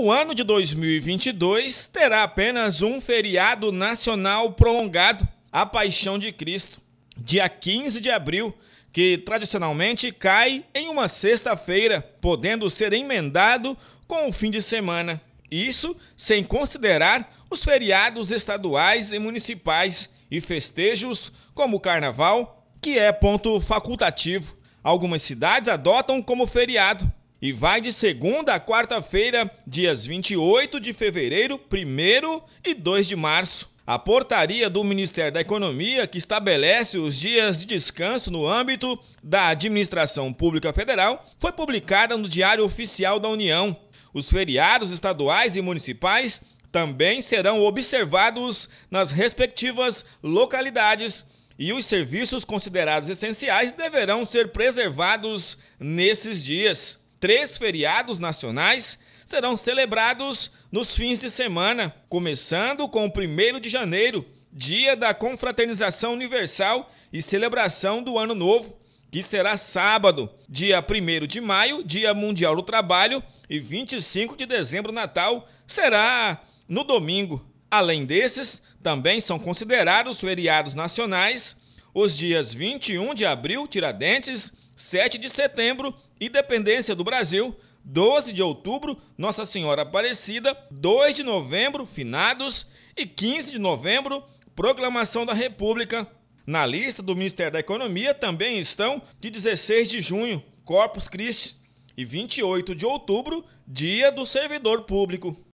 O ano de 2022 terá apenas um feriado nacional prolongado, a Paixão de Cristo, dia 15 de abril, que tradicionalmente cai em uma sexta-feira, podendo ser emendado com o fim de semana. Isso sem considerar os feriados estaduais e municipais e festejos como o Carnaval, que é ponto facultativo. Algumas cidades adotam como feriado e vai de segunda a quarta-feira, dias 28 de fevereiro, 1 e 2 de março. A portaria do Ministério da Economia, que estabelece os dias de descanso no âmbito da Administração Pública Federal, foi publicada no Diário Oficial da União. Os feriados estaduais e municipais também serão observados nas respectivas localidades e os serviços considerados essenciais deverão ser preservados nesses dias. Três feriados nacionais serão celebrados nos fins de semana, começando com o 1 de janeiro, dia da confraternização universal e celebração do Ano Novo, que será sábado, dia 1 de maio, Dia Mundial do Trabalho, e 25 de dezembro, Natal, será no domingo. Além desses, também são considerados feriados nacionais os dias 21 de abril, Tiradentes, 7 de setembro, Independência do Brasil, 12 de outubro, Nossa Senhora Aparecida, 2 de novembro, Finados e 15 de novembro, Proclamação da República. Na lista do Ministério da Economia também estão de 16 de junho, Corpus Christi, e 28 de outubro, Dia do Servidor Público.